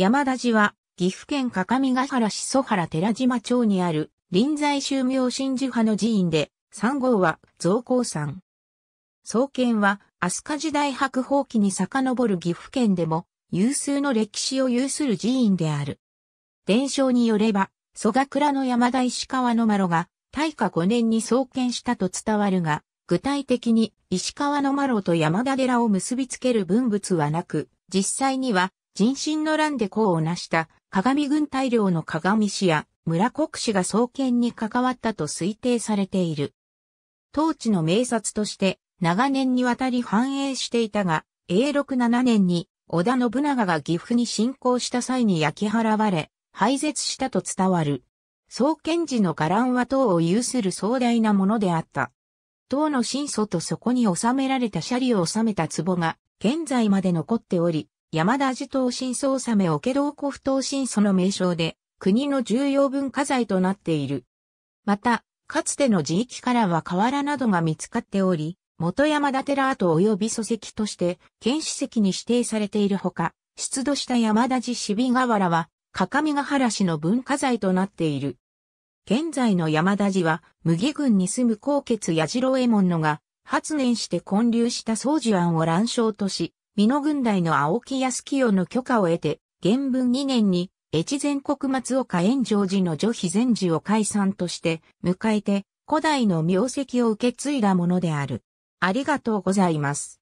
山田寺は、岐阜県各務原市祖原寺島町にある、臨済宗明真珠派の寺院で、3号は増光山。創建は、飛鳥時代白鳳期に遡る岐阜県でも、有数の歴史を有する寺院である。伝承によれば、蘇我倉の山田石川の麻呂が、大化5年に創建したと伝わるが、具体的に石川の麻呂と山田寺を結びつける文物はなく、実際には人心の乱で功を成した鏡軍大領の鏡氏や村国氏が創建に関わったと推定されている。当地の名刹として長年にわたり繁栄していたが、永禄7年に織田信長が岐阜に侵攻した際に焼き払われ、廃絶したと伝わる。創建時の伽藍は塔を有する壮大なものであった。塔の神祖とそこに収められたシャリを収めた壺が現在まで残っており、山田寺等新総雨、おけ道古不等新祖の名称で、国の重要文化財となっている。また、かつての地域からは河原などが見つかっており、元山田寺跡及び祖籍として、県史跡に指定されているほか、出土した山田寺市美河原は、各務原市の文化財となっている。現在の山田寺は、麦郡に住む高傑八次郎衛門のが、発年して建立した掃除案を乱章とし、美濃軍代の青木康清の許可を得て、元文2年に、越前国松岡炎上寺の女妃禅寺を解散として、迎えて、古代の名跡を受け継いだものである。ありがとうございます。